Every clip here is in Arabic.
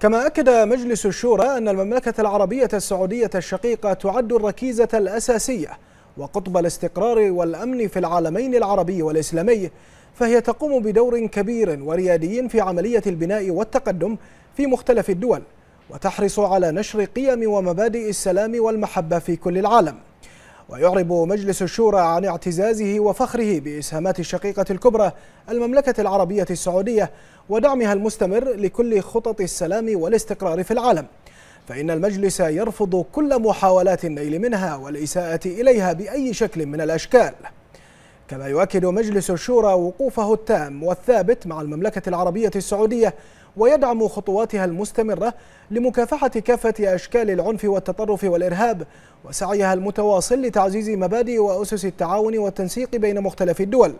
كما أكد مجلس الشورى أن المملكة العربية السعودية الشقيقة تعد الركيزة الأساسية وقطب الاستقرار والأمن في العالمين العربي والإسلامي فهي تقوم بدور كبير وريادي في عملية البناء والتقدم في مختلف الدول وتحرص على نشر قيم ومبادئ السلام والمحبة في كل العالم ويعرب مجلس الشورى عن اعتزازه وفخره بإسهامات الشقيقة الكبرى المملكة العربية السعودية ودعمها المستمر لكل خطط السلام والاستقرار في العالم فإن المجلس يرفض كل محاولات النيل منها والإساءة إليها بأي شكل من الأشكال كما يؤكد مجلس الشورى وقوفه التام والثابت مع المملكة العربية السعودية ويدعم خطواتها المستمرة لمكافحة كافة أشكال العنف والتطرف والإرهاب وسعيها المتواصل لتعزيز مبادئ وأسس التعاون والتنسيق بين مختلف الدول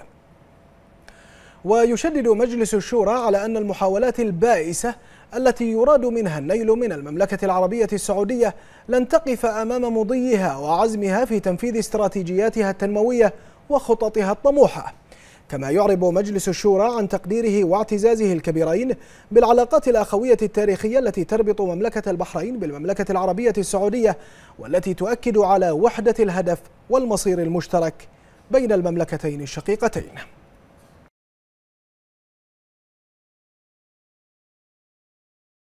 ويشدد مجلس الشورى على أن المحاولات البائسة التي يراد منها النيل من المملكة العربية السعودية لن تقف أمام مضيها وعزمها في تنفيذ استراتيجياتها التنموية وخططها الطموحة كما يعرب مجلس الشورى عن تقديره واعتزازه الكبيرين بالعلاقات الأخوية التاريخية التي تربط مملكة البحرين بالمملكة العربية السعودية والتي تؤكد على وحدة الهدف والمصير المشترك بين المملكتين الشقيقتين